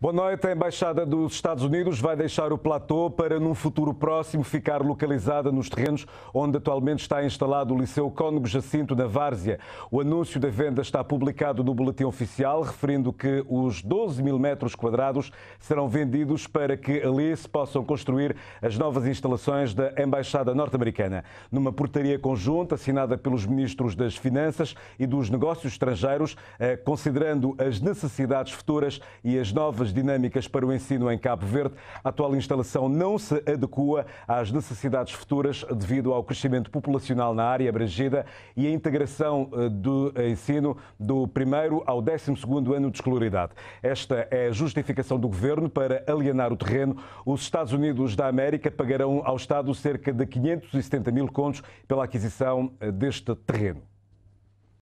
Boa noite. A Embaixada dos Estados Unidos vai deixar o platô para, num futuro próximo, ficar localizada nos terrenos onde atualmente está instalado o Liceu Cônego Jacinto na Várzea. O anúncio da venda está publicado no Boletim Oficial, referindo que os 12 mil metros quadrados serão vendidos para que ali se possam construir as novas instalações da Embaixada norte-americana. Numa portaria conjunta assinada pelos ministros das Finanças e dos Negócios Estrangeiros, eh, considerando as necessidades futuras e as novas dinâmicas para o ensino em Cabo Verde, a atual instalação não se adequa às necessidades futuras devido ao crescimento populacional na área abrangida e a integração eh, do ensino do primeiro ao 12 segundo ano de escolaridade. Esta é a justificação do governo para alienar o terreno. Os Estados Unidos da América pagarão ao Estado cerca de 570 mil contos pela aquisição eh, deste terreno.